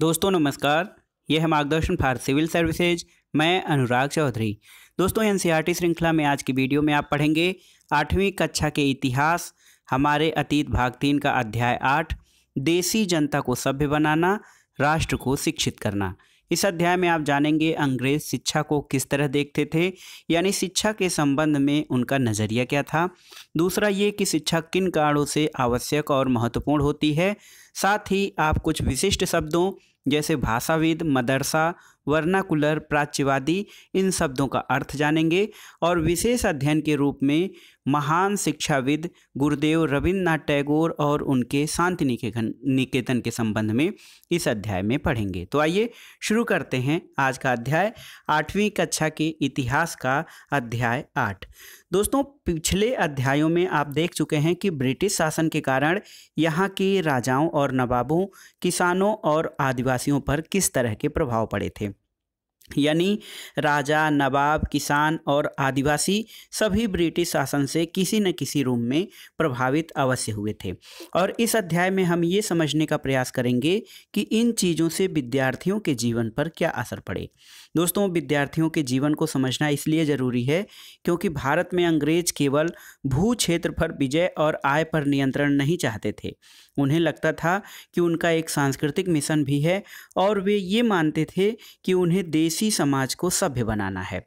दोस्तों नमस्कार यह है मार्गदर्शन फॉर सिविल सर्विसेज मैं अनुराग चौधरी दोस्तों एन श्रृंखला में आज की वीडियो में आप पढ़ेंगे आठवीं कक्षा के इतिहास हमारे अतीत भाग तीन का अध्याय आठ देसी जनता को सभ्य बनाना राष्ट्र को शिक्षित करना इस अध्याय में आप जानेंगे अंग्रेज शिक्षा को किस तरह देखते थे यानी शिक्षा के संबंध में उनका नज़रिया क्या था दूसरा ये कि शिक्षा किन कारणों से आवश्यक और महत्वपूर्ण होती है साथ ही आप कुछ विशिष्ट शब्दों जैसे भाषाविद मदरसा वर्नाकुलर प्राच्यवादी इन शब्दों का अर्थ जानेंगे और विशेष अध्ययन के रूप में महान शिक्षाविद गुरुदेव रविन्द्रनाथ टैगोर और उनके शांति निकेतन के संबंध में इस अध्याय में पढ़ेंगे तो आइए शुरू करते हैं आज का अध्याय आठवीं कक्षा के इतिहास का अध्याय आठ दोस्तों पिछले अध्यायों में आप देख चुके हैं कि ब्रिटिश शासन के कारण यहाँ के राजाओं और नवाबों किसानों और आदिवासियों पर किस तरह के प्रभाव पड़े थे यानी राजा नवाब किसान और आदिवासी सभी ब्रिटिश शासन से किसी न किसी रूप में प्रभावित अवश्य हुए थे और इस अध्याय में हम ये समझने का प्रयास करेंगे कि इन चीज़ों से विद्यार्थियों के जीवन पर क्या असर पड़े दोस्तों विद्यार्थियों के जीवन को समझना इसलिए ज़रूरी है क्योंकि भारत में अंग्रेज केवल भू क्षेत्र पर विजय और आय पर नियंत्रण नहीं चाहते थे उन्हें लगता था कि उनका एक सांस्कृतिक मिशन भी है और वे ये मानते थे कि उन्हें देश देसी समाज को सभ्य बनाना है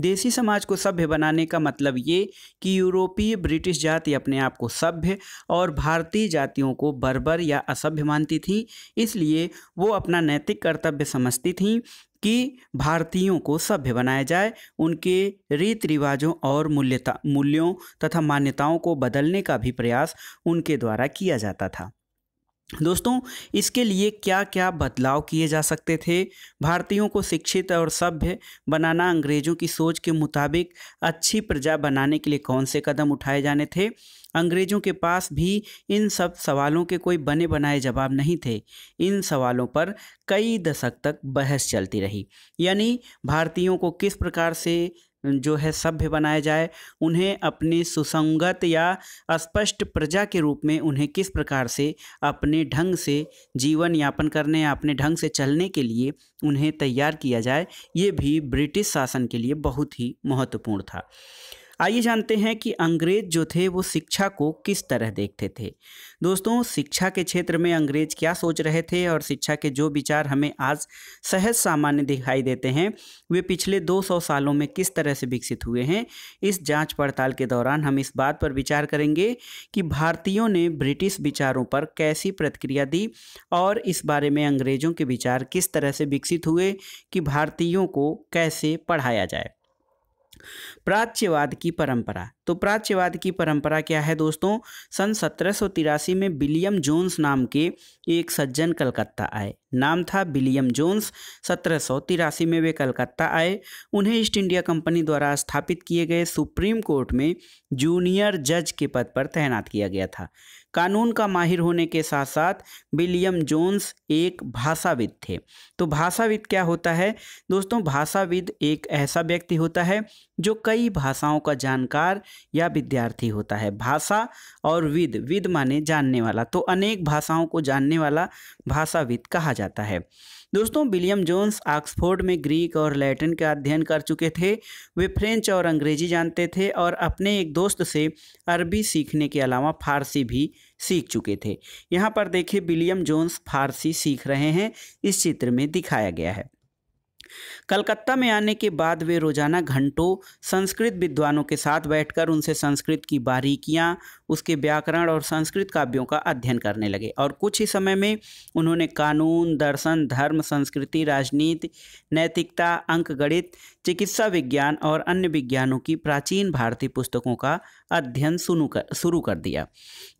देसी समाज को सभ्य बनाने का मतलब ये कि यूरोपीय ब्रिटिश जाति अपने आप को सभ्य और भारतीय जातियों को बर्बर या असभ्य मानती थी इसलिए वो अपना नैतिक कर्तव्य समझती थी कि भारतीयों को सभ्य बनाया जाए उनके रीति रिवाजों और मूल्यता मूल्यों तथा मान्यताओं को बदलने का भी प्रयास उनके द्वारा किया जाता था दोस्तों इसके लिए क्या क्या बदलाव किए जा सकते थे भारतीयों को शिक्षित और सभ्य बनाना अंग्रेज़ों की सोच के मुताबिक अच्छी प्रजा बनाने के लिए कौन से कदम उठाए जाने थे अंग्रेज़ों के पास भी इन सब सवालों के कोई बने बनाए जवाब नहीं थे इन सवालों पर कई दशक तक बहस चलती रही यानी भारतीयों को किस प्रकार से जो है सभ्य बनाया जाए उन्हें अपने सुसंगत या स्पष्ट प्रजा के रूप में उन्हें किस प्रकार से अपने ढंग से जीवन यापन करने या अपने ढंग से चलने के लिए उन्हें तैयार किया जाए ये भी ब्रिटिश शासन के लिए बहुत ही महत्वपूर्ण था आइए जानते हैं कि अंग्रेज जो थे वो शिक्षा को किस तरह देखते थे दोस्तों शिक्षा के क्षेत्र में अंग्रेज क्या सोच रहे थे और शिक्षा के जो विचार हमें आज सहज सामान्य दिखाई देते हैं वे पिछले 200 सालों में किस तरह से विकसित हुए हैं इस जांच पड़ताल के दौरान हम इस बात पर विचार करेंगे कि भारतीयों ने ब्रिटिश विचारों पर कैसी प्रतिक्रिया दी और इस बारे में अंग्रेजों के विचार किस तरह से विकसित हुए कि भारतीयों को कैसे पढ़ाया जाए प्राच्यवाद की परंपरा तो प्राच्यवाद की परंपरा क्या है दोस्तों सन सत्रह में विलियम जोन्स नाम के एक सज्जन कलकत्ता आए नाम था विलियम जोन्स सत्रह में वे कलकत्ता आए उन्हें ईस्ट इंडिया कंपनी द्वारा स्थापित किए गए सुप्रीम कोर्ट में जूनियर जज के पद पर तैनात किया गया था कानून का माहिर होने के साथ साथ विलियम जोन्स एक भाषाविद थे तो भाषाविद क्या होता है दोस्तों भाषाविद एक ऐसा व्यक्ति होता है जो कई भाषाओं का जानकार या विद्यार्थी होता है भाषा और विद विद माने जानने वाला तो अनेक भाषाओं को जानने वाला भाषाविद कहा जाता है दोस्तों विलियम जोन्स ऑक्सफोर्ड में ग्रीक और लैटिन का अध्ययन कर चुके थे वे फ्रेंच और अंग्रेजी जानते थे और अपने एक दोस्त से अरबी सीखने के अलावा फारसी भी सीख चुके थे यहाँ पर देखिए विलियम जोन्स फारसी सीख रहे हैं इस चित्र में दिखाया गया है कलकत्ता में आने के बाद वे रोजाना घंटों संस्कृत विद्वानों के साथ बैठकर उनसे संस्कृत की बारीकियां उसके व्याकरण और संस्कृत काव्यों का अध्ययन करने लगे और कुछ ही समय में उन्होंने कानून दर्शन धर्म संस्कृति राजनीति नैतिकता अंकगणित चिकित्सा विज्ञान और अन्य विज्ञानों की प्राचीन भारतीय पुस्तकों का अध्ययन शुरू कर शुरू कर दिया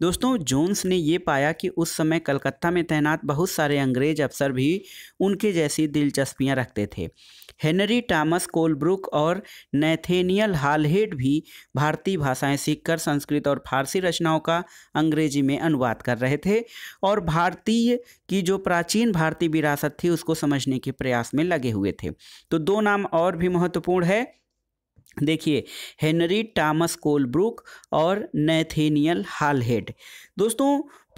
दोस्तों जोन्स ने ये पाया कि उस समय कलकत्ता में तैनात बहुत सारे अंग्रेज अफसर भी उनके जैसी दिलचस्पियाँ रखते थे हेनरी टॉमस कोलब्रुक और नैथेनियल हालहेड भी भारतीय भाषाएं सीखकर संस्कृत और फारसी फारसी रचनाओं का अंग्रेजी में अनुवाद कर रहे थे और भारतीय की जो प्राचीन भारतीय विरासत थी उसको समझने के प्रयास में लगे हुए थे तो दो नाम और भी महत्वपूर्ण है देखिए हेनरी टॉमस कोलब्रुक और नैथेनियल हालहेड दोस्तों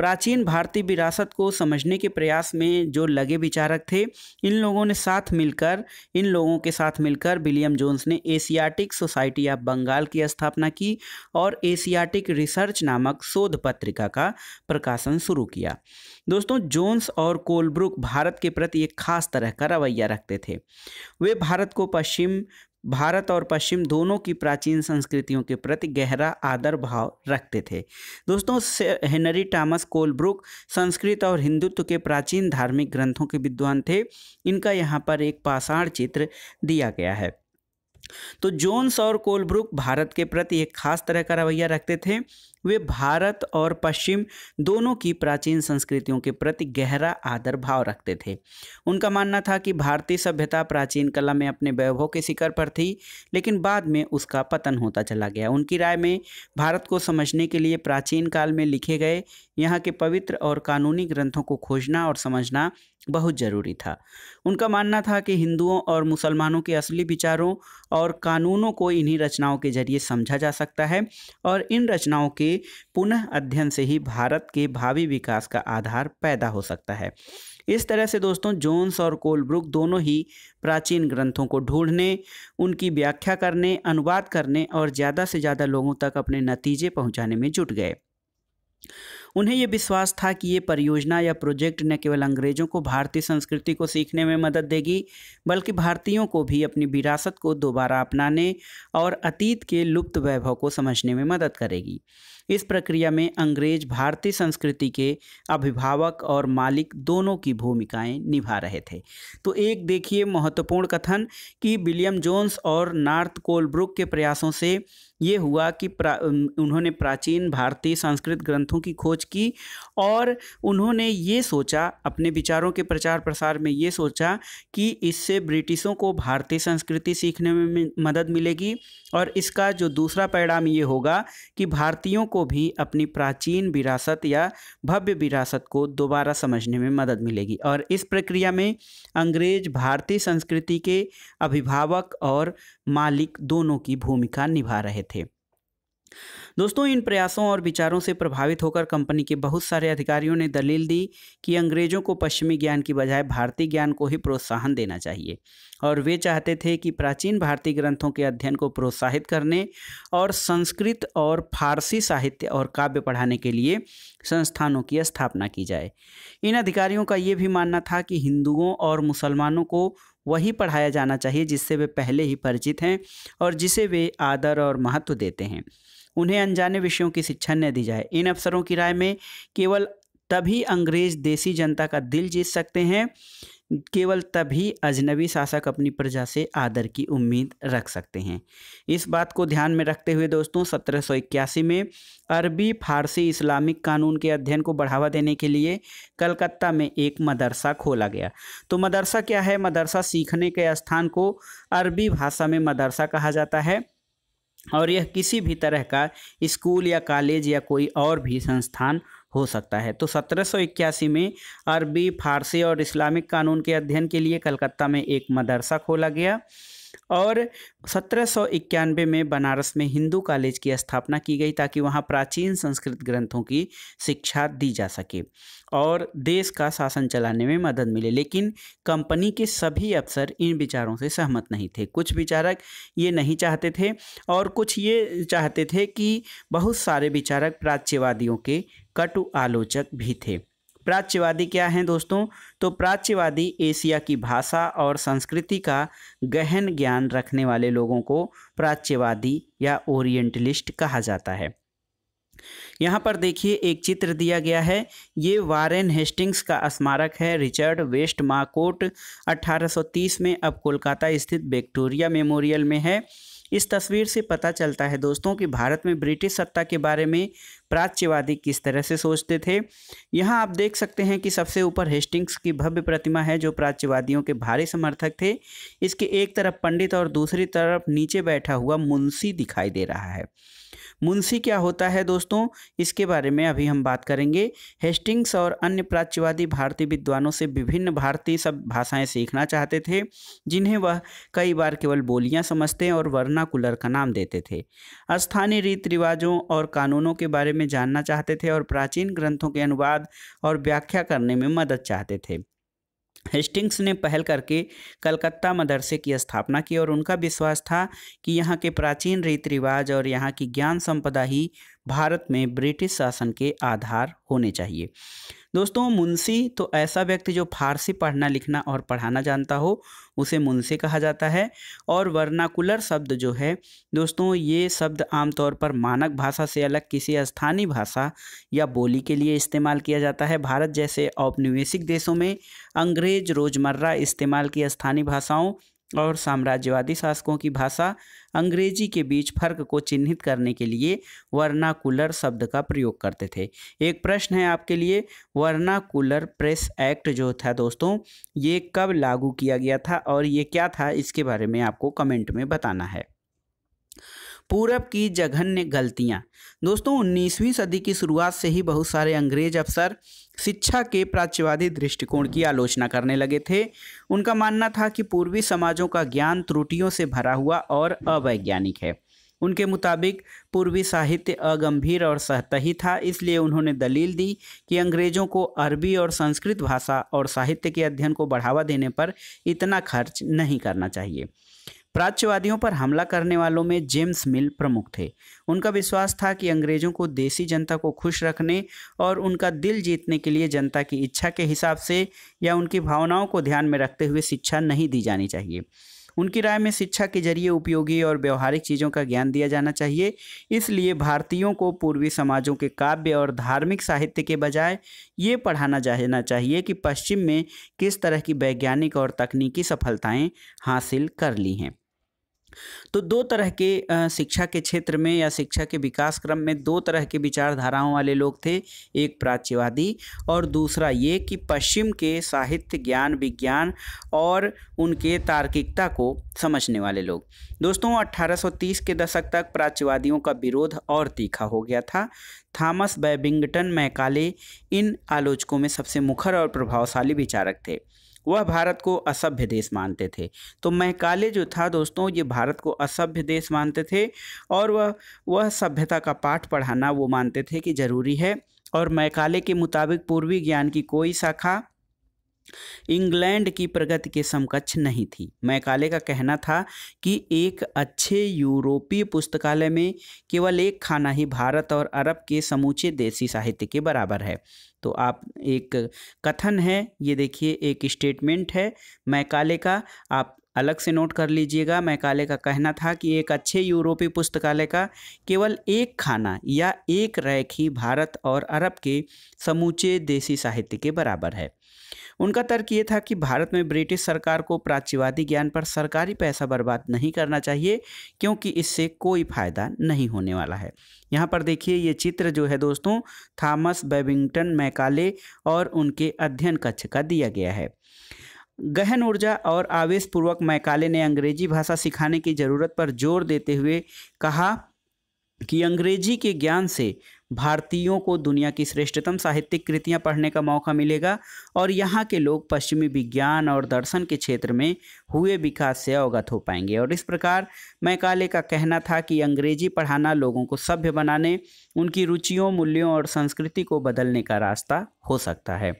प्राचीन भारतीय विरासत को समझने के प्रयास में जो लगे विचारक थे इन लोगों ने साथ मिलकर इन लोगों के साथ मिलकर विलियम जोन्स ने एशियाटिक सोसाइटी ऑफ बंगाल की स्थापना की और एशियाटिक रिसर्च नामक शोध पत्रिका का प्रकाशन शुरू किया दोस्तों जोन्स और कोलब्रुक भारत के प्रति एक खास तरह का रवैया रखते थे वे भारत को पश्चिम भारत और पश्चिम दोनों की प्राचीन संस्कृतियों के प्रति गहरा आदर भाव रखते थे दोस्तों हेनरी टॉमस कोलब्रुक संस्कृत और हिंदुत्व के प्राचीन धार्मिक ग्रंथों के विद्वान थे इनका यहाँ पर एक पाषाण चित्र दिया गया है तो जोन्स और कोलब्रुक भारत के प्रति एक खास तरह का रवैया रखते थे वे भारत और पश्चिम दोनों की प्राचीन संस्कृतियों के प्रति गहरा आदर भाव रखते थे उनका मानना था कि भारतीय सभ्यता प्राचीन कला में अपने वैभव के शिखर पर थी लेकिन बाद में उसका पतन होता चला गया उनकी राय में भारत को समझने के लिए प्राचीन काल में लिखे गए यहाँ के पवित्र और कानूनी ग्रंथों को खोजना और समझना बहुत जरूरी था उनका मानना था कि हिंदुओं और मुसलमानों के असली विचारों और कानूनों को इन्हीं रचनाओं के जरिए समझा जा सकता है और इन रचनाओं के पुनः अध्ययन से ही भारत के भावी विकास का आधार पैदा हो सकता है इस तरह से दोस्तों जोन्स और कोलब्रुक दोनों ही प्राचीन ग्रंथों को ढूंढने उनकी व्याख्या करने अनुवाद करने और ज़्यादा से ज़्यादा लोगों तक अपने नतीजे पहुँचाने में जुट गए उन्हें यह विश्वास था कि ये परियोजना या प्रोजेक्ट न केवल अंग्रेज़ों को भारतीय संस्कृति को सीखने में मदद देगी बल्कि भारतीयों को भी अपनी विरासत को दोबारा अपनाने और अतीत के लुप्त वैभव को समझने में मदद करेगी इस प्रक्रिया में अंग्रेज भारतीय संस्कृति के अभिभावक और मालिक दोनों की भूमिकाएं निभा रहे थे तो एक देखिए महत्वपूर्ण कथन कि विलियम जोन्स और नॉर्थ कोलब्रुक के प्रयासों से ये हुआ कि प्रा, उन्होंने प्राचीन भारतीय संस्कृत ग्रंथों की खोज की और उन्होंने ये सोचा अपने विचारों के प्रचार प्रसार में ये सोचा कि इससे ब्रिटिशों को भारतीय संस्कृति सीखने में मदद मिलेगी और इसका जो दूसरा परिणाम ये होगा कि भारतीयों को को भी अपनी प्राचीन विरासत या भव्य विरासत को दोबारा समझने में मदद मिलेगी और इस प्रक्रिया में अंग्रेज भारतीय संस्कृति के अभिभावक और मालिक दोनों की भूमिका निभा रहे थे दोस्तों इन प्रयासों और विचारों से प्रभावित होकर कंपनी के बहुत सारे अधिकारियों ने दलील दी कि अंग्रेजों को पश्चिमी ज्ञान की बजाय भारतीय ज्ञान को ही प्रोत्साहन देना चाहिए और वे चाहते थे कि प्राचीन भारतीय ग्रंथों के अध्ययन को प्रोत्साहित करने और संस्कृत और फारसी साहित्य और काव्य पढ़ाने के लिए संस्थानों की स्थापना की जाए इन अधिकारियों का ये भी मानना था कि हिंदुओं और मुसलमानों को वही पढ़ाया जाना चाहिए जिससे वे पहले ही परिचित हैं और जिसे वे आदर और महत्व देते हैं उन्हें अनजाने विषयों की शिक्षा न दी जाए इन अफसरों की राय में केवल तभी अंग्रेज देसी जनता का दिल जीत सकते हैं केवल तभी अजनबी शासक अपनी प्रजा से आदर की उम्मीद रख सकते हैं इस बात को ध्यान में रखते हुए दोस्तों सत्रह में अरबी फारसी इस्लामिक कानून के अध्ययन को बढ़ावा देने के लिए कलकत्ता में एक मदरसा खोला गया तो मदरसा क्या है मदरसा सीखने के स्थान को अरबी भाषा में मदरसा कहा जाता है और यह किसी भी तरह का स्कूल या कॉलेज या कोई और भी संस्थान हो सकता है तो सत्रह में अरबी फारसी और इस्लामिक कानून के अध्ययन के लिए कलकत्ता में एक मदरसा खोला गया और सत्रह में बनारस में हिंदू कॉलेज की स्थापना की गई ताकि वहाँ प्राचीन संस्कृत ग्रंथों की शिक्षा दी जा सके और देश का शासन चलाने में मदद मिले लेकिन कंपनी के सभी अफसर इन विचारों से सहमत नहीं थे कुछ विचारक ये नहीं चाहते थे और कुछ ये चाहते थे कि बहुत सारे विचारक प्राच्यवादियों के कटु आलोचक भी थे प्राच्यवादी क्या हैं दोस्तों तो प्राच्यवादी एशिया की भाषा और संस्कृति का गहन ज्ञान रखने वाले लोगों को प्राच्यवादी या ओरिएंटलिस्ट कहा जाता है यहाँ पर देखिए एक चित्र दिया गया है ये वारेन हेस्टिंग्स का स्मारक है रिचर्ड वेस्ट मार्कोट 1830 में अब कोलकाता स्थित विक्टोरिया मेमोरियल में है इस तस्वीर से पता चलता है दोस्तों कि भारत में ब्रिटिश सत्ता के बारे में प्राच्यवादी किस तरह से सोचते थे यहाँ आप देख सकते हैं कि सबसे ऊपर हेस्टिंग्स की भव्य प्रतिमा है जो प्राच्यवादियों के भारी समर्थक थे इसके एक तरफ पंडित और दूसरी तरफ नीचे बैठा हुआ मुंशी दिखाई दे रहा है मुंशी क्या होता है दोस्तों इसके बारे में अभी हम बात करेंगे हेस्टिंग्स और अन्य प्राच्यवादी भारतीय विद्वानों से विभिन्न भारतीय सब भाषाएं सीखना चाहते थे जिन्हें वह कई बार केवल बोलियां समझते और वर्नाकुलर का नाम देते थे स्थानीय रीति रिवाजों और कानूनों के बारे में जानना चाहते थे और प्राचीन ग्रंथों के अनुवाद और व्याख्या करने में मदद चाहते थे हेस्टिंग्स ने पहल करके कलकत्ता मदरसे की स्थापना की और उनका विश्वास था कि यहाँ के प्राचीन रीति रिवाज और यहाँ की ज्ञान संपदा ही भारत में ब्रिटिश शासन के आधार होने चाहिए दोस्तों मुंशी तो ऐसा व्यक्ति जो फारसी पढ़ना लिखना और पढ़ाना जानता हो उसे मुंशी कहा जाता है और वर्नाकुलर शब्द जो है दोस्तों ये शब्द आमतौर पर मानक भाषा से अलग किसी स्थानीय भाषा या बोली के लिए इस्तेमाल किया जाता है भारत जैसे औपनिवेशिक देशों में अंग्रेज रोज़मर्रा इस्तेमाल की स्थानीय भाषाओं और साम्राज्यवादी शासकों की भाषा अंग्रेजी के बीच फर्क को चिन्हित करने के लिए वर्नाकुलर शब्द का प्रयोग करते थे एक प्रश्न है आपके लिए वर्नाकुलर प्रेस एक्ट जो था दोस्तों ये कब लागू किया गया था और ये क्या था इसके बारे में आपको कमेंट में बताना है पूरब की जघन्य गलतियाँ दोस्तों 19वीं सदी की शुरुआत से ही बहुत सारे अंग्रेज अफसर शिक्षा के प्राच्यवादी दृष्टिकोण की आलोचना करने लगे थे उनका मानना था कि पूर्वी समाजों का ज्ञान त्रुटियों से भरा हुआ और अवैज्ञानिक है उनके मुताबिक पूर्वी साहित्य अगंभीर और सतही था इसलिए उन्होंने दलील दी कि अंग्रेज़ों को अरबी और संस्कृत भाषा और साहित्य के अध्ययन को बढ़ावा देने पर इतना खर्च नहीं करना चाहिए प्राच्यवादियों पर हमला करने वालों में जेम्स मिल प्रमुख थे उनका विश्वास था कि अंग्रेजों को देसी जनता को खुश रखने और उनका दिल जीतने के लिए जनता की इच्छा के हिसाब से या उनकी भावनाओं को ध्यान में रखते हुए शिक्षा नहीं दी जानी चाहिए उनकी राय में शिक्षा के जरिए उपयोगी और व्यवहारिक चीज़ों का ज्ञान दिया जाना चाहिए इसलिए भारतीयों को पूर्वी समाजों के काव्य और धार्मिक साहित्य के बजाय ये पढ़ाना जाना चाहिए कि पश्चिम में किस तरह की वैज्ञानिक और तकनीकी सफलताएं हासिल कर ली हैं तो दो तरह के शिक्षा के क्षेत्र में या शिक्षा के विकास क्रम में दो तरह के विचारधाराओं वाले लोग थे एक प्राच्यवादी और दूसरा ये कि पश्चिम के साहित्य ज्ञान विज्ञान और उनके तार्किकता को समझने वाले लोग दोस्तों 1830 के दशक तक प्राच्यवादियों का विरोध और तीखा हो गया था थॉमस बैबिंगटन मैकाले इन आलोचकों में सबसे मुखर और प्रभावशाली विचारक थे वह भारत को असभ्य देश मानते थे तो मैकाले जो था दोस्तों ये भारत को असभ्य देश मानते थे और वह वह सभ्यता का पाठ पढ़ाना वो मानते थे कि ज़रूरी है और मैकाले के मुताबिक पूर्वी ज्ञान की कोई शाखा इंग्लैंड की प्रगति के समकक्ष नहीं थी मैकाले का कहना था कि एक अच्छे यूरोपीय पुस्तकालय में केवल एक खाना ही भारत और अरब के समूचे देसी साहित्य के बराबर है तो आप एक कथन है ये देखिए एक स्टेटमेंट है मैकाले का आप अलग से नोट कर लीजिएगा मैकाले का कहना था कि एक अच्छे यूरोपीय पुस्तकालय का केवल एक खाना या एक रैक ही भारत और अरब के समूचे देसी साहित्य के बराबर है उनका तर्क ये था कि भारत में ब्रिटिश सरकार को प्राच्यवादी ज्ञान पर सरकारी पैसा बर्बाद नहीं करना चाहिए क्योंकि इससे कोई फ़ायदा नहीं होने वाला है यहाँ पर देखिए ये चित्र जो है दोस्तों थॉमस बेबिंगटन मैकाले और उनके अध्ययन कक्ष का दिया गया है गहन ऊर्जा और आवेश पूर्वक मैकाले ने अंग्रेजी भाषा सिखाने की ज़रूरत पर जोर देते हुए कहा कि अंग्रेजी के ज्ञान से भारतीयों को दुनिया की श्रेष्ठतम साहित्यिक कृतियां पढ़ने का मौका मिलेगा और यहाँ के लोग पश्चिमी विज्ञान और दर्शन के क्षेत्र में हुए विकास से अवगत हो पाएंगे और इस प्रकार मैकाले का कहना था कि अंग्रेजी पढ़ाना लोगों को सभ्य बनाने उनकी रुचियों मूल्यों और संस्कृति को बदलने का रास्ता हो सकता है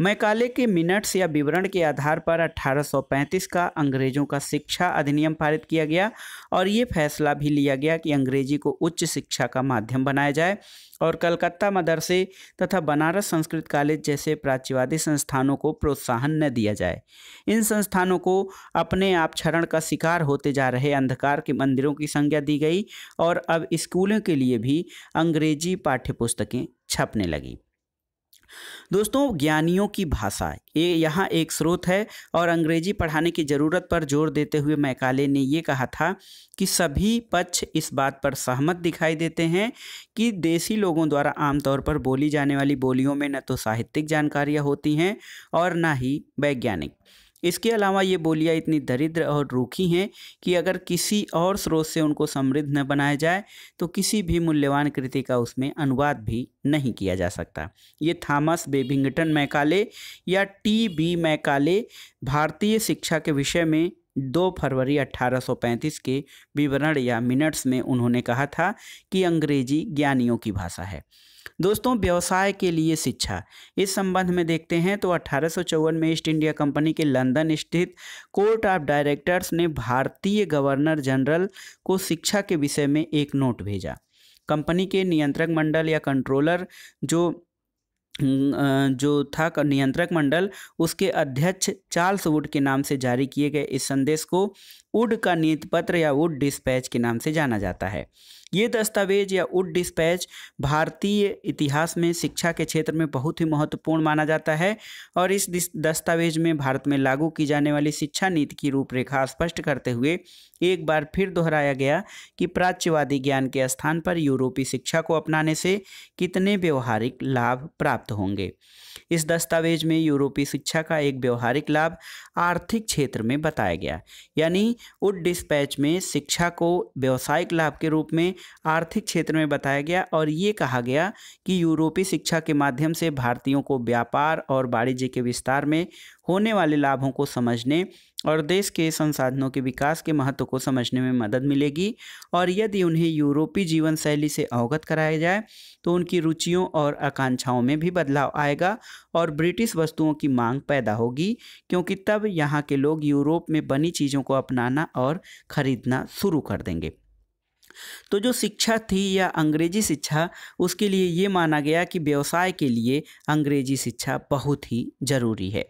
मैकाले के मिनट्स या विवरण के आधार पर 1835 का अंग्रेजों का शिक्षा अधिनियम पारित किया गया और ये फैसला भी लिया गया कि अंग्रेजी को उच्च शिक्षा का माध्यम बनाया जाए और कलकत्ता मदरसे तथा बनारस संस्कृत कॉलेज जैसे प्राच्यवादी संस्थानों को प्रोत्साहन न दिया जाए इन संस्थानों को अपने आप क्षरण का शिकार होते जा रहे अंधकार के मंदिरों की संज्ञा दी गई और अब स्कूलों के लिए भी अंग्रेजी पाठ्यपुस्तकें छपने लगी दोस्तों ज्ञानियों की भाषा ये यहाँ एक स्रोत है और अंग्रेजी पढ़ाने की ज़रूरत पर जोर देते हुए मैकाले ने ये कहा था कि सभी पक्ष इस बात पर सहमत दिखाई देते हैं कि देसी लोगों द्वारा आमतौर पर बोली जाने वाली बोलियों में न तो साहित्यिक जानकारियाँ होती हैं और न ही वैज्ञानिक इसके अलावा ये बोलियाँ इतनी दरिद्र और रूखी हैं कि अगर किसी और स्रोत से उनको समृद्ध न बनाया जाए तो किसी भी मूल्यवान कृति का उसमें अनुवाद भी नहीं किया जा सकता ये थॉमस बेबिंगटन मैकाले या टी बी मैकाले भारतीय शिक्षा के विषय में दो फरवरी 1835 के विवरण या मिनट्स में उन्होंने कहा था कि अंग्रेजी ज्ञानियों की भाषा है दोस्तों व्यवसाय के लिए शिक्षा इस संबंध में देखते हैं तो अठारह में ईस्ट इंडिया कंपनी के लंदन स्थित कोर्ट ऑफ डायरेक्टर्स ने भारतीय गवर्नर जनरल को शिक्षा के विषय में एक नोट भेजा कंपनी के नियंत्रक मंडल या कंट्रोलर जो जो था नियंत्रक मंडल उसके अध्यक्ष चार्ल्स वुड के नाम से जारी किए गए इस संदेश को वुड का नीति पत्र या वुड डिस्पैच के नाम से जाना जाता है ये दस्तावेज या उड डिस्पैच भारतीय इतिहास में शिक्षा के क्षेत्र में बहुत ही महत्वपूर्ण माना जाता है और इस दस्तावेज में भारत में लागू की जाने वाली शिक्षा नीति की रूपरेखा स्पष्ट करते हुए एक बार फिर दोहराया गया कि प्राच्यवादी ज्ञान के स्थान पर यूरोपीय शिक्षा को अपनाने से कितने व्यवहारिक लाभ प्राप्त होंगे इस दस्तावेज में यूरोपीय शिक्षा का एक व्यवहारिक लाभ आर्थिक क्षेत्र में बताया गया यानी उड डिस्पैच में शिक्षा को व्यावसायिक लाभ के रूप में आर्थिक क्षेत्र में बताया गया और ये कहा गया कि यूरोपीय शिक्षा के माध्यम से भारतीयों को व्यापार और वाणिज्य के विस्तार में होने वाले लाभों को समझने और देश के संसाधनों के विकास के महत्व को समझने में मदद मिलेगी और यदि उन्हें यूरोपीय जीवन शैली से अवगत कराया जाए तो उनकी रुचियों और आकांक्षाओं में भी बदलाव आएगा और ब्रिटिश वस्तुओं की मांग पैदा होगी क्योंकि तब यहाँ के लोग यूरोप में बनी चीज़ों को अपनाना और खरीदना शुरू कर देंगे तो जो शिक्षा थी या अंग्रेजी शिक्षा उसके लिए ये माना गया कि व्यवसाय के लिए अंग्रेजी शिक्षा बहुत ही ज़रूरी है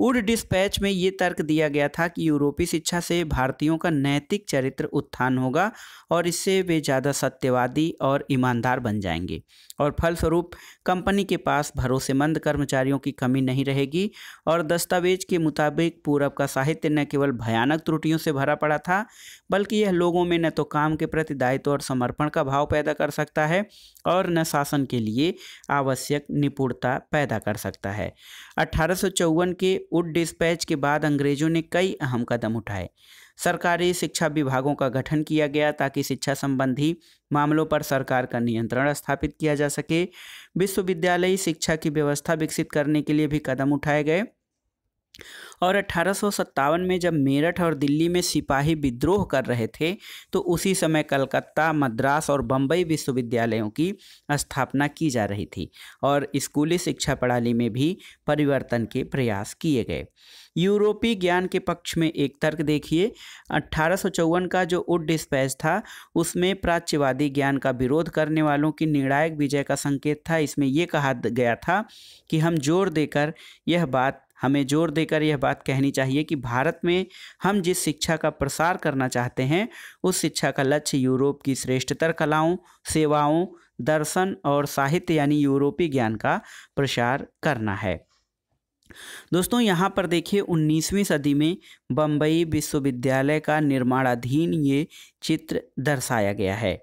उड डिस्पैच में ये तर्क दिया गया था कि यूरोपीय शिक्षा से भारतीयों का नैतिक चरित्र उत्थान होगा और इससे वे ज़्यादा सत्यवादी और ईमानदार बन जाएंगे और फलस्वरूप कंपनी के पास भरोसेमंद कर्मचारियों की कमी नहीं रहेगी और दस्तावेज के मुताबिक पूरब का साहित्य न केवल भयानक त्रुटियों से भरा पड़ा था बल्कि यह लोगों में न तो काम के प्रति दायित्व और समर्पण का भाव पैदा कर सकता है और न शासन के लिए आवश्यक निपुणता पैदा कर सकता है अठारह के उड डिस्पैच के बाद अंग्रेजों ने कई अहम कदम उठाए सरकारी शिक्षा विभागों का गठन किया गया ताकि शिक्षा संबंधी मामलों पर सरकार का नियंत्रण स्थापित किया जा सके विश्वविद्यालयी शिक्षा की व्यवस्था विकसित करने के लिए भी कदम उठाए गए और अठारह में जब मेरठ और दिल्ली में सिपाही विद्रोह कर रहे थे तो उसी समय कलकत्ता मद्रास और बम्बई विश्वविद्यालयों की स्थापना की जा रही थी और स्कूली शिक्षा प्रणाली में भी परिवर्तन के प्रयास किए गए यूरोपीय ज्ञान के पक्ष में एक तर्क देखिए अट्ठारह का जो उड डिस्पैच था उसमें प्राच्यवादी ज्ञान का विरोध करने वालों की निर्णायक विजय का संकेत था इसमें यह कहा गया था कि हम जोर देकर यह बात हमें जोर देकर यह बात कहनी चाहिए कि भारत में हम जिस शिक्षा का प्रसार करना चाहते हैं उस शिक्षा का लक्ष्य यूरोप की श्रेष्ठतर कलाओं सेवाओं दर्शन और साहित्य यानी यूरोपीय ज्ञान का प्रसार करना है दोस्तों यहाँ पर देखिए 19वीं सदी में बम्बई विश्वविद्यालय का निर्माणाधीन ये चित्र दर्शाया गया है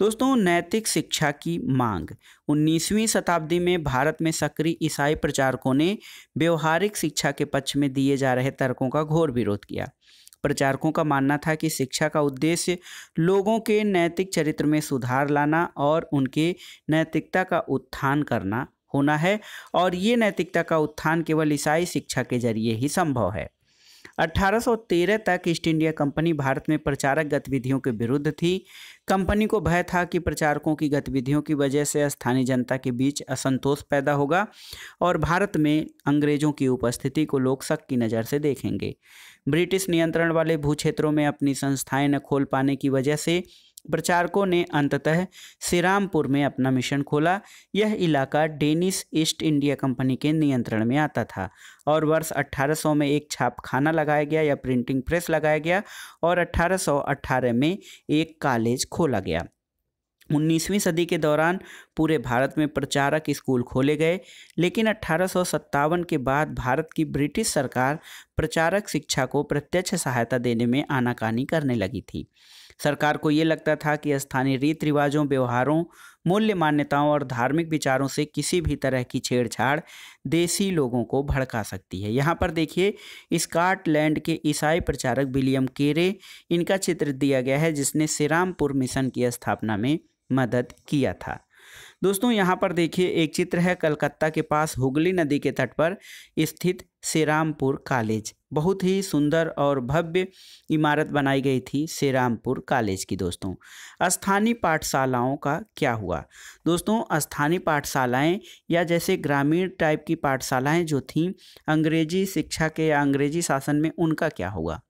दोस्तों नैतिक शिक्षा की मांग 19वीं शताब्दी में भारत में सक्रिय ईसाई प्रचारकों ने व्यवहारिक शिक्षा के पक्ष में दिए जा रहे तर्कों का घोर विरोध किया प्रचारकों का मानना था कि शिक्षा का उद्देश्य लोगों के नैतिक चरित्र में सुधार लाना और उनके नैतिकता का उत्थान करना होना है और ये नैतिकता का उत्थान केवल ईसाई शिक्षा के जरिए ही संभव है 1813 तक ईस्ट इंडिया कंपनी भारत में प्रचारक गतिविधियों के विरुद्ध थी कंपनी को भय था कि प्रचारकों की गतिविधियों की वजह से स्थानीय जनता के बीच असंतोष पैदा होगा और भारत में अंग्रेजों की उपस्थिति को लोग शक की नज़र से देखेंगे ब्रिटिश नियंत्रण वाले भू क्षेत्रों में अपनी संस्थाएं न खोल पाने की वजह से प्रचारकों ने अंततः श्रीरामपुर में अपना मिशन खोला यह इलाका डेनिस ईस्ट इंडिया कंपनी के नियंत्रण में आता था और वर्ष 1800 में एक छापखाना लगाया गया या प्रिंटिंग प्रेस लगाया गया और 1818 में एक कॉलेज खोला गया उन्नीसवीं सदी के दौरान पूरे भारत में प्रचारक स्कूल खोले गए लेकिन अट्ठारह के बाद भारत की ब्रिटिश सरकार प्रचारक शिक्षा को प्रत्यक्ष सहायता देने में आनाकानी करने लगी थी सरकार को ये लगता था कि स्थानीय रीति रिवाजों व्यवहारों मूल्य मान्यताओं और धार्मिक विचारों से किसी भी तरह की छेड़छाड़ देसी लोगों को भड़का सकती है यहाँ पर देखिए स्कॉटलैंड के ईसाई प्रचारक विलियम केरे इनका चित्र दिया गया है जिसने श्रीरामपुर मिशन की स्थापना में मदद किया था दोस्तों यहाँ पर देखिए एक चित्र है कलकत्ता के पास हुगली नदी के तट पर स्थित श्रीरामपुर कॉलेज बहुत ही सुंदर और भव्य इमारत बनाई गई थी श्रीरामपुर कॉलेज की दोस्तों स्थानीय पाठशालाओं का क्या हुआ दोस्तों स्थानीय पाठशालाएं या जैसे ग्रामीण टाइप की पाठशालाएं जो थीं अंग्रेजी शिक्षा के या अंग्रेजी शासन में उनका क्या हुआ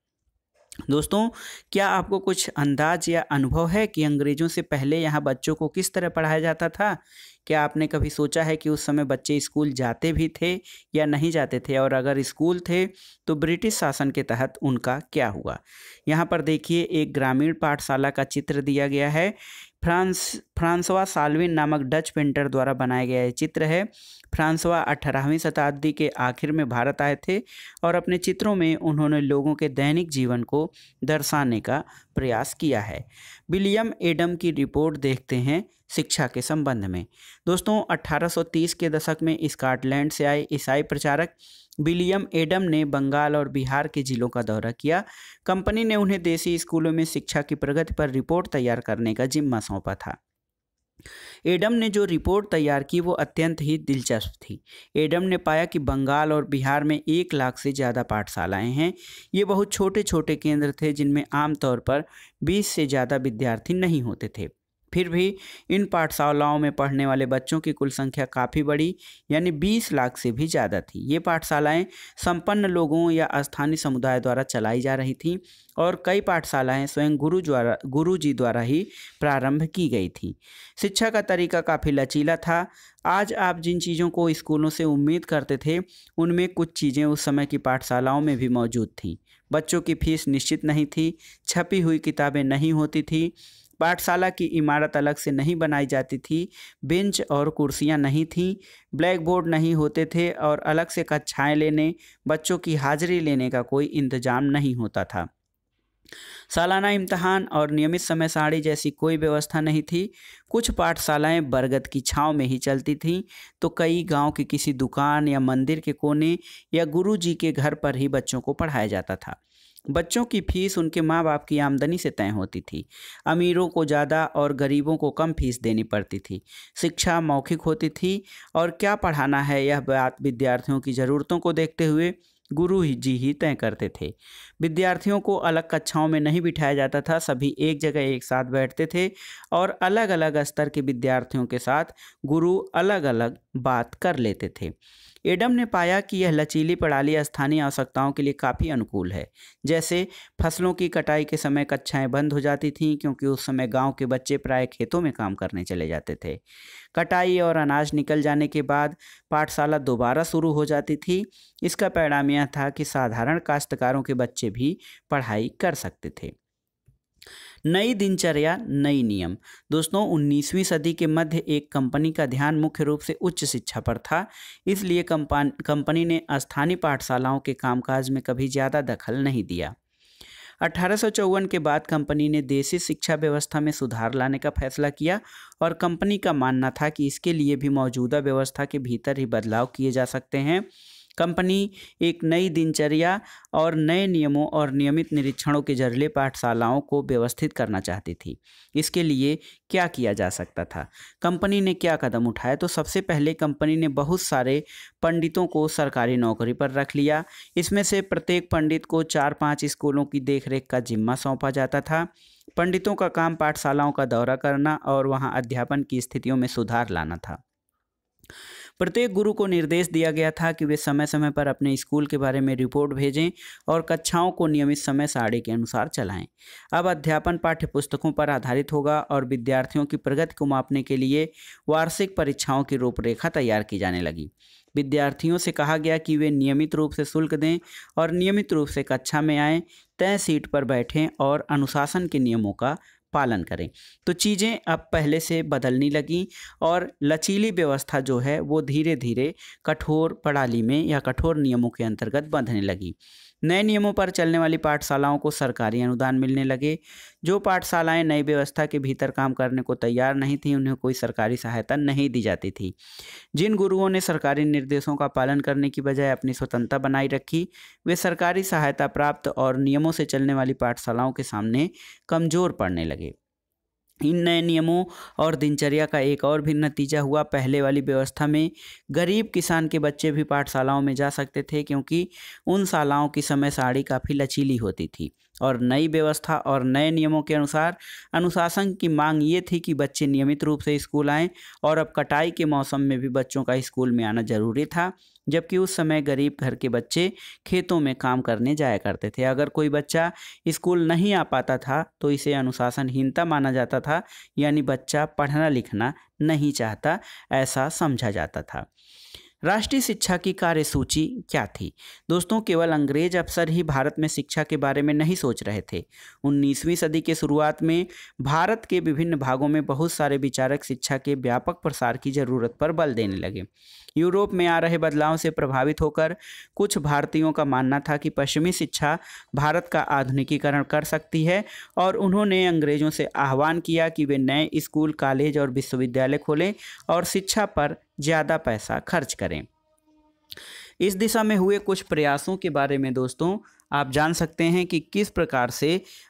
दोस्तों क्या आपको कुछ अंदाज या अनुभव है कि अंग्रेज़ों से पहले यहाँ बच्चों को किस तरह पढ़ाया जाता था क्या आपने कभी सोचा है कि उस समय बच्चे स्कूल जाते भी थे या नहीं जाते थे और अगर स्कूल थे तो ब्रिटिश शासन के तहत उनका क्या हुआ यहाँ पर देखिए एक ग्रामीण पाठशाला का चित्र दिया गया है फ्रांस फ्रांसवा साल्विन नामक डच पेंटर द्वारा बनाया गया यह चित्र है फ्रांसवा अठारहवीं शताब्दी के आखिर में भारत आए थे और अपने चित्रों में उन्होंने लोगों के दैनिक जीवन को दर्शाने का प्रयास किया है विलियम एडम की रिपोर्ट देखते हैं शिक्षा के संबंध में दोस्तों 1830 के दशक में स्कॉटलैंड से आए ईसाई प्रचारक विलियम एडम ने बंगाल और बिहार के जिलों का दौरा किया कंपनी ने उन्हें देसी स्कूलों में शिक्षा की प्रगति पर रिपोर्ट तैयार करने का जिम्मा सौंपा था एडम ने जो रिपोर्ट तैयार की वो अत्यंत ही दिलचस्प थी एडम ने पाया कि बंगाल और बिहार में एक लाख से ज़्यादा पाठशालाएं हैं ये बहुत छोटे छोटे केंद्र थे जिनमें आमतौर पर 20 से ज़्यादा विद्यार्थी नहीं होते थे फिर भी इन पाठशालाओं में पढ़ने वाले बच्चों की कुल संख्या काफ़ी बड़ी यानी 20 लाख से भी ज़्यादा थी ये पाठशालाएं संपन्न लोगों या स्थानीय समुदाय द्वारा चलाई जा रही थीं और कई पाठशालाएं स्वयं गुरु द्वारा गुरु जी द्वारा ही प्रारंभ की गई थी शिक्षा का तरीका काफ़ी लचीला था आज आप जिन चीज़ों को स्कूलों से उम्मीद करते थे उनमें कुछ चीज़ें उस समय की पाठशालाओं में भी मौजूद थीं बच्चों की फीस निश्चित नहीं थी छपी हुई किताबें नहीं होती थी पाठशाला की इमारत अलग से नहीं बनाई जाती थी बेंच और कुर्सियां नहीं थीं ब्लैक बोर्ड नहीं होते थे और अलग से कक्षाएं लेने बच्चों की हाजिरी लेने का कोई इंतजाम नहीं होता था सालाना इम्तहान और नियमित समय साड़ी जैसी कोई व्यवस्था नहीं थी कुछ पाठशालाएं बरगद की छाँव में ही चलती थीं तो कई गांव की किसी दुकान या मंदिर के कोने या गुरुजी के घर पर ही बच्चों को पढ़ाया जाता था बच्चों की फीस उनके माँ बाप की आमदनी से तय होती थी अमीरों को ज़्यादा और गरीबों को कम फीस देनी पड़ती थी शिक्षा मौखिक होती थी और क्या पढ़ाना है यह बात विद्यार्थियों की ज़रूरतों को देखते हुए गुरु ही जी ही तय करते थे विद्यार्थियों को अलग कक्षाओं में नहीं बिठाया जाता था सभी एक जगह एक साथ बैठते थे और अलग अलग स्तर के विद्यार्थियों के साथ गुरु अलग अलग बात कर लेते थे एडम ने पाया कि यह लचीली प्रणाली स्थानीय आवश्यकताओं के लिए काफ़ी अनुकूल है जैसे फसलों की कटाई के समय कक्षाएं बंद हो जाती थीं क्योंकि उस समय गांव के बच्चे प्राय खेतों में काम करने चले जाते थे कटाई और अनाज निकल जाने के बाद पाठशाला दोबारा शुरू हो जाती थी इसका परिणाम यह था कि साधारण काश्तकारों के बच्चे भी पढ़ाई कर सकते थे नई दिनचर्या नई नियम दोस्तों उन्नीसवीं सदी के मध्य एक कंपनी का ध्यान मुख्य रूप से उच्च शिक्षा पर था इसलिए कंपनी ने स्थानीय पाठशालाओं के कामकाज में कभी ज़्यादा दखल नहीं दिया अठारह के बाद कंपनी ने देसी शिक्षा व्यवस्था में सुधार लाने का फैसला किया और कंपनी का मानना था कि इसके लिए भी मौजूदा व्यवस्था के भीतर ही बदलाव किए जा सकते हैं कंपनी एक नई दिनचर्या और नए नियमों और नियमित निरीक्षणों के जरिए पाठशालाओं को व्यवस्थित करना चाहती थी इसके लिए क्या किया जा सकता था कंपनी ने क्या कदम उठाया तो सबसे पहले कंपनी ने बहुत सारे पंडितों को सरकारी नौकरी पर रख लिया इसमें से प्रत्येक पंडित को चार पाँच स्कूलों की देखरेख का जिम्मा सौंपा जाता था पंडितों का काम पाठशालाओं का दौरा करना और वहाँ अध्यापन की स्थितियों में सुधार लाना था प्रत्येक गुरु को निर्देश दिया गया था कि वे समय समय पर अपने स्कूल के बारे में रिपोर्ट भेजें और कक्षाओं को नियमित समय सारणी के अनुसार चलाएं अब अध्यापन पाठ्य पुस्तकों पर आधारित होगा और विद्यार्थियों की प्रगति को मापने के लिए वार्षिक परीक्षाओं की रूपरेखा तैयार की जाने लगी विद्यार्थियों से कहा गया कि वे नियमित रूप से शुल्क दें और नियमित रूप से कक्षा में आएं तय सीट पर बैठें और अनुशासन के नियमों का पालन करें तो चीज़ें अब पहले से बदलने लगी और लचीली व्यवस्था जो है वो धीरे धीरे कठोर प्रणाली में या कठोर नियमों के अंतर्गत बंधने लगी नए नियमों पर चलने वाली पाठशालाओं को सरकारी अनुदान मिलने लगे जो पाठशालाएं नई व्यवस्था के भीतर काम करने को तैयार नहीं थीं उन्हें कोई सरकारी सहायता नहीं दी जाती थी जिन गुरुओं ने सरकारी निर्देशों का पालन करने की बजाय अपनी स्वतंत्रता बनाई रखी वे सरकारी सहायता प्राप्त और नियमों से चलने वाली पाठशालाओं के सामने कमज़ोर पड़ने लगे इन नए नियमों और दिनचर्या का एक और भी नतीजा हुआ पहले वाली व्यवस्था में गरीब किसान के बच्चे भी पाठशालाओं में जा सकते थे क्योंकि उन शालाओं की समय साड़ी काफ़ी लचीली होती थी और नई व्यवस्था और नए नियमों के अनुसार अनुशासन की मांग ये थी कि बच्चे नियमित रूप से स्कूल आएँ और अब कटाई के मौसम में भी बच्चों का स्कूल में आना ज़रूरी था जबकि उस समय गरीब घर के बच्चे खेतों में काम करने जाया करते थे अगर कोई बच्चा स्कूल नहीं आ पाता था तो इसे अनुशासनहीनता माना जाता था यानी बच्चा पढ़ना लिखना नहीं चाहता ऐसा समझा जाता था राष्ट्रीय शिक्षा की कार्यसूची क्या थी दोस्तों केवल अंग्रेज अफसर ही भारत में शिक्षा के बारे में नहीं सोच रहे थे 19वीं सदी के शुरुआत में भारत के विभिन्न भागों में बहुत सारे विचारक शिक्षा के व्यापक प्रसार की जरूरत पर बल देने लगे यूरोप में आ रहे बदलाव से प्रभावित होकर कुछ भारतीयों का मानना था कि पश्चिमी शिक्षा भारत का आधुनिकीकरण कर सकती है और उन्होंने अंग्रेजों से आह्वान किया कि वे नए स्कूल कॉलेज और विश्वविद्यालय खोलें और शिक्षा पर ज़्यादा पैसा खर्च करें इस दिशा में हुए कुछ प्रयासों के बारे में दोस्तों आप जान सकते हैं कि किस प्रकार से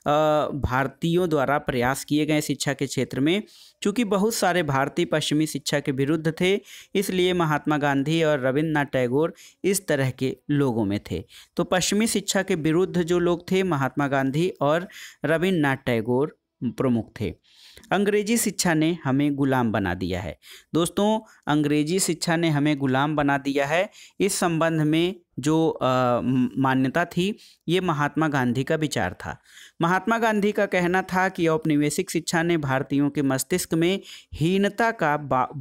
भारतीयों द्वारा प्रयास किए गए शिक्षा के क्षेत्र में चूँकि बहुत सारे भारतीय पश्चिमी शिक्षा के विरुद्ध थे इसलिए महात्मा गांधी और रविन्द्रनाथ टैगोर इस तरह के लोगों में थे तो पश्चिमी शिक्षा के विरुद्ध जो लोग थे महात्मा गांधी और रविन्द्रनाथ टैगोर प्रमुख थे अंग्रेजी शिक्षा ने हमें गुलाम बना दिया है दोस्तों अंग्रेजी शिक्षा ने हमें गुलाम बना दिया है इस संबंध में जो मान्यता थी ये महात्मा गांधी का विचार था महात्मा गांधी का कहना था कि औपनिवेशिक शिक्षा ने भारतीयों के मस्तिष्क में हीनता का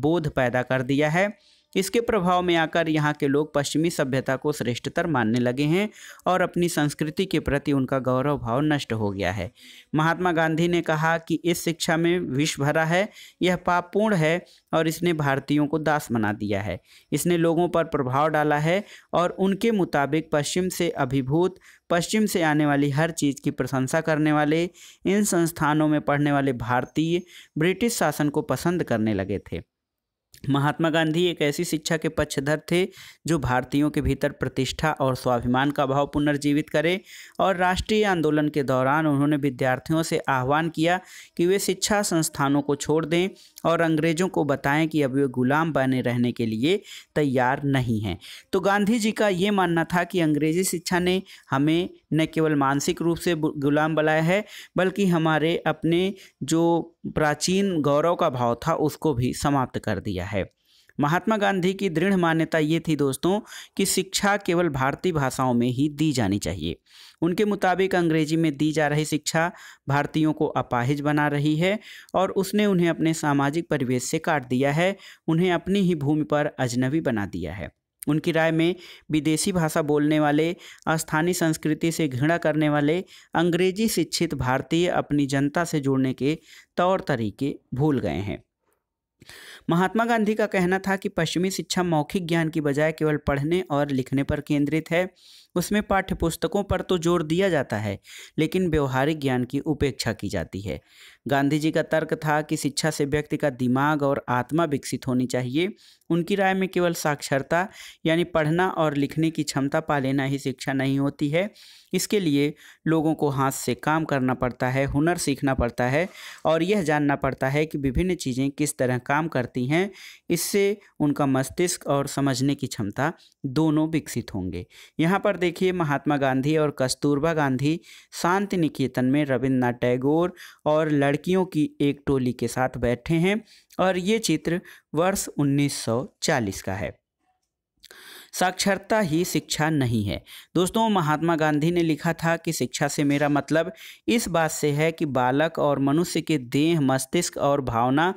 बोध पैदा कर दिया है इसके प्रभाव में आकर यहाँ के लोग पश्चिमी सभ्यता को श्रेष्ठतर मानने लगे हैं और अपनी संस्कृति के प्रति उनका गौरव भाव नष्ट हो गया है महात्मा गांधी ने कहा कि इस शिक्षा में विष भरा है यह पापपूर्ण है और इसने भारतीयों को दास बना दिया है इसने लोगों पर प्रभाव डाला है और उनके मुताबिक पश्चिम से अभिभूत पश्चिम से आने वाली हर चीज़ की प्रशंसा करने वाले इन संस्थानों में पढ़ने वाले भारतीय ब्रिटिश शासन को पसंद करने लगे थे महात्मा गांधी एक ऐसी शिक्षा के पक्षधर थे जो भारतीयों के भीतर प्रतिष्ठा और स्वाभिमान का भाव पुनर्जीवित करे और राष्ट्रीय आंदोलन के दौरान उन्होंने विद्यार्थियों से आह्वान किया कि वे शिक्षा संस्थानों को छोड़ दें और अंग्रेज़ों को बताएं कि अब वे गुलाम बने रहने के लिए तैयार नहीं हैं तो गांधी जी का ये मानना था कि अंग्रेज़ी शिक्षा ने हमें न केवल मानसिक रूप से गुलाम बनाया है बल्कि हमारे अपने जो प्राचीन गौरव का भाव था उसको भी समाप्त कर दिया है महात्मा गांधी की दृढ़ मान्यता ये थी दोस्तों कि शिक्षा केवल भारतीय भाषाओं में ही दी जानी चाहिए उनके मुताबिक अंग्रेजी में दी जा रही शिक्षा भारतीयों को अपाहिज बना रही है और उसने उन्हें अपने सामाजिक परिवेश से काट दिया है उन्हें अपनी ही भूमि पर अजनबी बना दिया है उनकी राय में विदेशी भाषा बोलने वाले स्थानीय संस्कृति से घृणा करने वाले अंग्रेजी शिक्षित भारतीय अपनी जनता से जुड़ने के तौर तरीके भूल गए हैं महात्मा गांधी का कहना था कि पश्चिमी शिक्षा मौखिक ज्ञान की बजाय केवल पढ़ने और लिखने पर केंद्रित है उसमें पाठ्य पुस्तकों पर तो जोर दिया जाता है लेकिन व्यवहारिक ज्ञान की उपेक्षा की जाती है गांधी जी का तर्क था कि शिक्षा से व्यक्ति का दिमाग और आत्मा विकसित होनी चाहिए उनकी राय में केवल साक्षरता यानी पढ़ना और लिखने की क्षमता पा लेना ही शिक्षा नहीं होती है इसके लिए लोगों को हाथ से काम करना पड़ता है हुनर सीखना पड़ता है और यह जानना पड़ता है कि विभिन्न चीज़ें किस तरह काम करती हैं इससे उनका मस्तिष्क और समझने की क्षमता दोनों विकसित होंगे यहाँ पर देखिए महात्मा गांधी और कस्तूरबा गांधी शांति निकेतन में रविन्द्रनाथ टैगोर और लड़ लड़कियों की एक टोली के साथ बैठे हैं और ये चित्र वर्ष 1940 का है साक्षरता ही शिक्षा नहीं है दोस्तों महात्मा गांधी ने लिखा था कि शिक्षा से मेरा मतलब इस बात से है कि बालक और मनुष्य के देह मस्तिष्क और भावना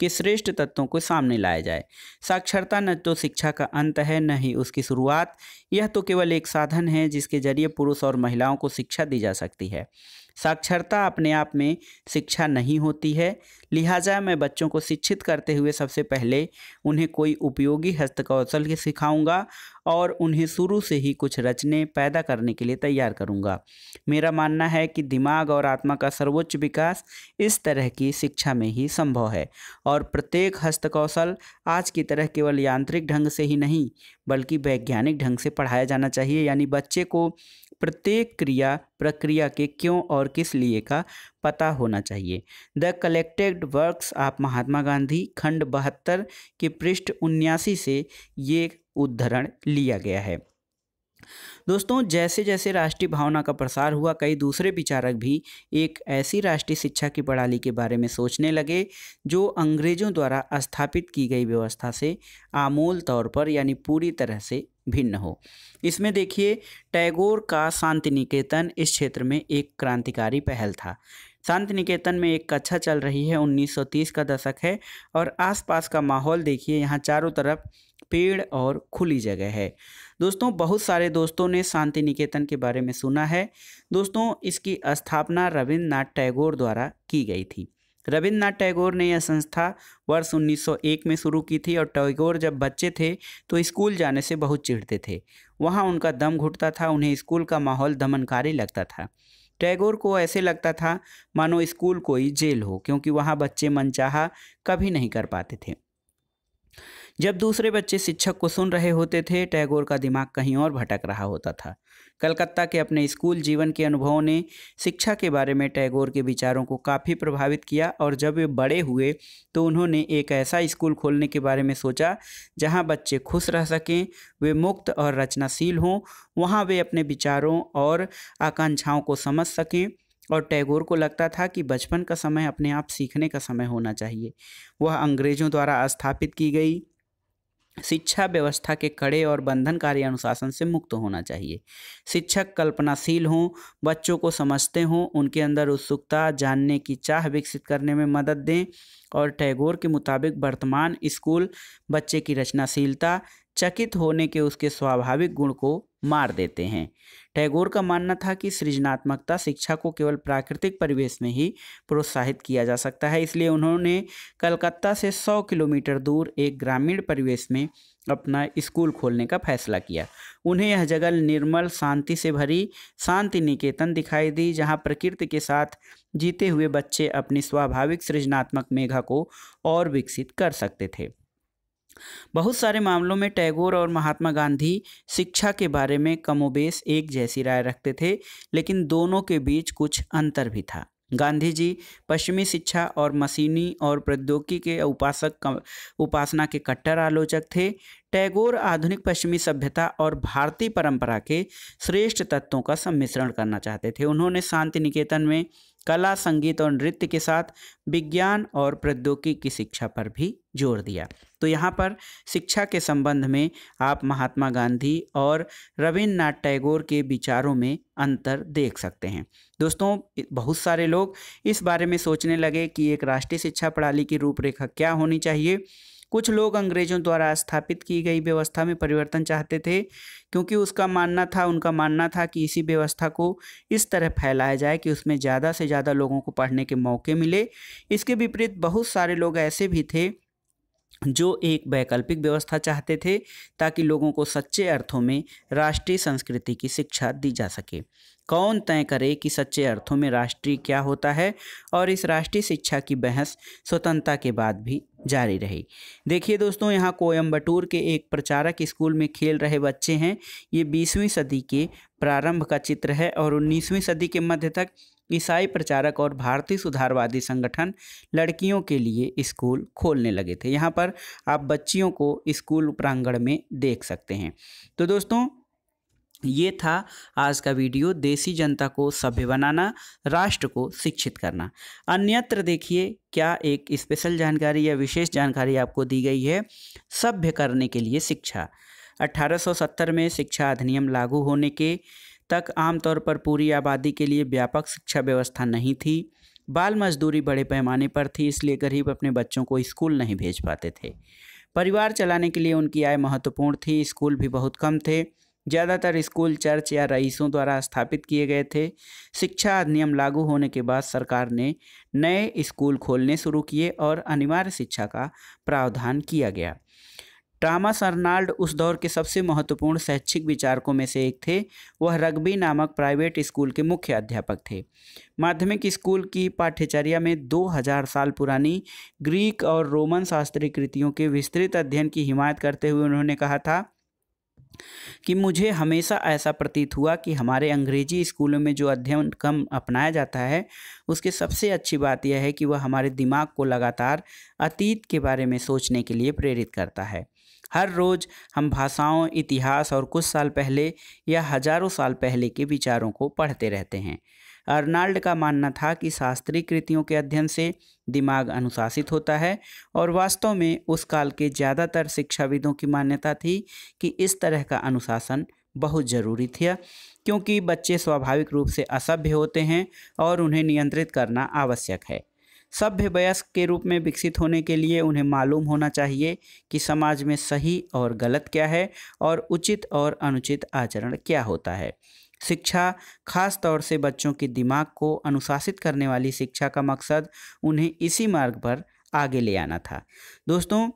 के श्रेष्ठ तत्वों को सामने लाया जाए साक्षरता न तो शिक्षा का अंत है न ही उसकी शुरुआत यह तो केवल एक साधन है जिसके जरिए पुरुष और महिलाओं को शिक्षा दी जा सकती है साक्षरता अपने आप में शिक्षा नहीं होती है लिहाजा मैं बच्चों को शिक्षित करते हुए सबसे पहले उन्हें कोई उपयोगी हस्तकौशल सिखाऊंगा और उन्हें शुरू से ही कुछ रचने पैदा करने के लिए तैयार करूंगा मेरा मानना है कि दिमाग और आत्मा का सर्वोच्च विकास इस तरह की शिक्षा में ही संभव है और प्रत्येक हस्तकौशल आज की तरह केवल यांत्रिक ढंग से ही नहीं बल्कि वैज्ञानिक ढंग से पढ़ाया जाना चाहिए यानी बच्चे को प्रत्येक क्रिया प्रक्रिया के क्यों और किस लिए का पता होना चाहिए the collected works of Mahatma Gandhi खंड बहत्तर के पृष्ठ उन्यासी से ये उद्धरण लिया गया है दोस्तों जैसे जैसे राष्ट्रीय भावना का प्रसार हुआ कई दूसरे विचारक भी एक ऐसी राष्ट्रीय शिक्षा की प्रणाली के बारे में सोचने लगे जो अंग्रेजों द्वारा स्थापित की गई व्यवस्था से आमूल तौर पर यानी पूरी तरह से भिन्न हो इसमें देखिए टैगोर का शांति निकेतन इस क्षेत्र में एक क्रांतिकारी पहल था शांति निकेतन में एक कक्षा चल रही है 1930 का दशक है और आसपास का माहौल देखिए यहाँ चारों तरफ पेड़ और खुली जगह है दोस्तों बहुत सारे दोस्तों ने शांति निकेतन के बारे में सुना है दोस्तों इसकी स्थापना रविन्द्रनाथ टैगोर द्वारा की गई थी रविन्द्रनाथ टैगोर ने यह संस्था वर्ष 1901 में शुरू की थी और टैगोर जब बच्चे थे तो स्कूल जाने से बहुत चिढ़ते थे वहाँ उनका दम घुटता था उन्हें स्कूल का माहौल दमनकारी लगता था टैगोर को ऐसे लगता था मानो स्कूल कोई जेल हो क्योंकि वहाँ बच्चे मनचाहा कभी नहीं कर पाते थे जब दूसरे बच्चे शिक्षक को सुन रहे होते थे टैगोर का दिमाग कहीं और भटक रहा होता था कलकत्ता के अपने स्कूल जीवन के अनुभवों ने शिक्षा के बारे में टैगोर के विचारों को काफ़ी प्रभावित किया और जब वे बड़े हुए तो उन्होंने एक ऐसा स्कूल खोलने के बारे में सोचा जहां बच्चे खुश रह सकें वे मुक्त और रचनाशील हों वहां वे अपने विचारों और आकांक्षाओं को समझ सकें और टैगोर को लगता था कि बचपन का समय अपने आप सीखने का समय होना चाहिए वह अंग्रेज़ों द्वारा स्थापित की गई शिक्षा व्यवस्था के कड़े और बंधनकारी अनुशासन से मुक्त होना चाहिए शिक्षक कल्पनाशील हों बच्चों को समझते हों उनके अंदर उत्सुकता जानने की चाह विकसित करने में मदद दें और टैगोर के मुताबिक वर्तमान स्कूल बच्चे की रचनाशीलता चकित होने के उसके स्वाभाविक गुण को मार देते हैं टैगोर का मानना था कि सृजनात्मकता शिक्षा को केवल प्राकृतिक परिवेश में ही प्रोत्साहित किया जा सकता है इसलिए उन्होंने कलकत्ता से 100 किलोमीटर दूर एक ग्रामीण परिवेश में अपना स्कूल खोलने का फैसला किया उन्हें यह जगह निर्मल शांति से भरी शांति निकेतन दिखाई दी जहां प्रकृति के साथ जीते हुए बच्चे अपनी स्वाभाविक सृजनात्मक मेघा को और विकसित कर सकते थे बहुत सारे मामलों में टैगोर और महात्मा गांधी शिक्षा के बारे में कमोबेश एक जैसी राय रखते थे लेकिन दोनों के बीच कुछ अंतर भी था गांधी जी पश्चिमी शिक्षा और मशीनी और प्रौद्योगिकी के उपासक उपासना के कट्टर आलोचक थे टैगोर आधुनिक पश्चिमी सभ्यता और भारतीय परंपरा के श्रेष्ठ तत्वों का सम्मिश्रण करना चाहते थे उन्होंने शांति निकेतन में कला संगीत और नृत्य के साथ विज्ञान और प्रौद्योगिकी की शिक्षा पर भी जोर दिया तो यहाँ पर शिक्षा के संबंध में आप महात्मा गांधी और रविन्द्रनाथ टैगोर के विचारों में अंतर देख सकते हैं दोस्तों बहुत सारे लोग इस बारे में सोचने लगे कि एक राष्ट्रीय शिक्षा प्रणाली की रूपरेखा क्या होनी चाहिए कुछ लोग अंग्रेजों द्वारा स्थापित की गई व्यवस्था में परिवर्तन चाहते थे क्योंकि उसका मानना था उनका मानना था कि इसी व्यवस्था को इस तरह फैलाया जाए कि उसमें ज़्यादा से ज़्यादा लोगों को पढ़ने के मौके मिले इसके विपरीत बहुत सारे लोग ऐसे भी थे जो एक वैकल्पिक व्यवस्था चाहते थे ताकि लोगों को सच्चे अर्थों में राष्ट्रीय संस्कृति की शिक्षा दी जा सके कौन तय करे कि सच्चे अर्थों में राष्ट्रीय क्या होता है और इस राष्ट्रीय शिक्षा की बहस स्वतंत्रता के बाद भी जारी रही देखिए दोस्तों यहाँ कोयम्बटूर के एक प्रचारक स्कूल में खेल रहे बच्चे हैं ये बीसवीं सदी के प्रारंभ का चित्र है और उन्नीसवीं सदी के मध्य तक ईसाई प्रचारक और भारतीय सुधारवादी संगठन लड़कियों के लिए स्कूल खोलने लगे थे यहाँ पर आप बच्चियों को स्कूल प्रांगण में देख सकते हैं तो दोस्तों ये था आज का वीडियो देसी जनता को सभ्य बनाना राष्ट्र को शिक्षित करना अन्यत्र देखिए क्या एक स्पेशल जानकारी या विशेष जानकारी आपको दी गई है सभ्य करने के लिए शिक्षा 1870 में शिक्षा अधिनियम लागू होने के तक आमतौर पर पूरी आबादी के लिए व्यापक शिक्षा व्यवस्था नहीं थी बाल मजदूरी बड़े पैमाने पर थी इसलिए गरीब अपने बच्चों को स्कूल नहीं भेज पाते थे परिवार चलाने के लिए उनकी आय महत्वपूर्ण थी स्कूल भी बहुत कम थे ज़्यादातर स्कूल चर्च या रईसों द्वारा स्थापित किए गए थे शिक्षा अधिनियम लागू होने के बाद सरकार ने नए स्कूल खोलने शुरू किए और अनिवार्य शिक्षा का प्रावधान किया गया टामस अर्नाल्ड उस दौर के सबसे महत्वपूर्ण शैक्षिक विचारकों में से एक थे वह रग्बी नामक प्राइवेट स्कूल के मुख्य अध्यापक थे माध्यमिक स्कूल की पाठ्यचर्या में 2000 साल पुरानी ग्रीक और रोमन शास्त्रीय कृतियों के विस्तृत अध्ययन की हिमायत करते हुए उन्होंने कहा था कि मुझे हमेशा ऐसा प्रतीत हुआ कि हमारे अंग्रेजी स्कूलों में जो अध्ययन कम अपनाया जाता है उसके सबसे अच्छी बात यह है कि वह हमारे दिमाग को लगातार अतीत के बारे में सोचने के लिए प्रेरित करता है हर रोज़ हम भाषाओं इतिहास और कुछ साल पहले या हजारों साल पहले के विचारों को पढ़ते रहते हैं अर्नाल्ड का मानना था कि शास्त्रीय कृतियों के अध्ययन से दिमाग अनुशासित होता है और वास्तव में उस काल के ज़्यादातर शिक्षाविदों की मान्यता थी कि इस तरह का अनुशासन बहुत ज़रूरी था क्योंकि बच्चे स्वाभाविक रूप से असभ्य होते हैं और उन्हें नियंत्रित करना आवश्यक है सभ्य वयस्क के रूप में विकसित होने के लिए उन्हें मालूम होना चाहिए कि समाज में सही और गलत क्या है और उचित और अनुचित आचरण क्या होता है शिक्षा खास तौर से बच्चों के दिमाग को अनुशासित करने वाली शिक्षा का मकसद उन्हें इसी मार्ग पर आगे ले आना था दोस्तों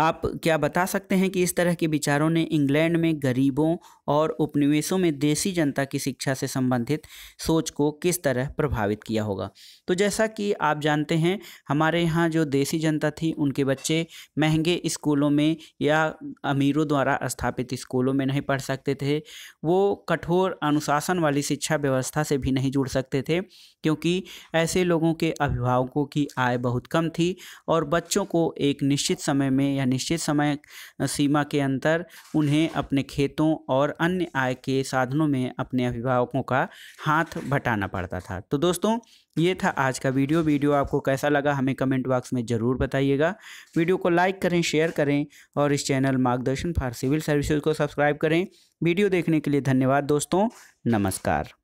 आप क्या बता सकते हैं कि इस तरह के विचारों ने इंग्लैंड में गरीबों और उपनिवेशों में देसी जनता की शिक्षा से संबंधित सोच को किस तरह प्रभावित किया होगा तो जैसा कि आप जानते हैं हमारे यहाँ जो देसी जनता थी उनके बच्चे महंगे स्कूलों में या अमीरों द्वारा स्थापित स्कूलों में नहीं पढ़ सकते थे वो कठोर अनुशासन वाली शिक्षा व्यवस्था से भी नहीं जुड़ सकते थे क्योंकि ऐसे लोगों के अभिभावकों की आय बहुत कम थी और बच्चों को एक निश्चित समय में या निश्चित समय सीमा के अंतर उन्हें अपने खेतों और अन्य आय के साधनों में अपने अभिभावकों का हाथ बटाना पड़ता था तो दोस्तों ये था आज का वीडियो वीडियो आपको कैसा लगा हमें कमेंट बॉक्स में ज़रूर बताइएगा वीडियो को लाइक करें शेयर करें और इस channel Margdarshan for civil services को सब्सक्राइब करें वीडियो देखने के लिए धन्यवाद दोस्तों नमस्कार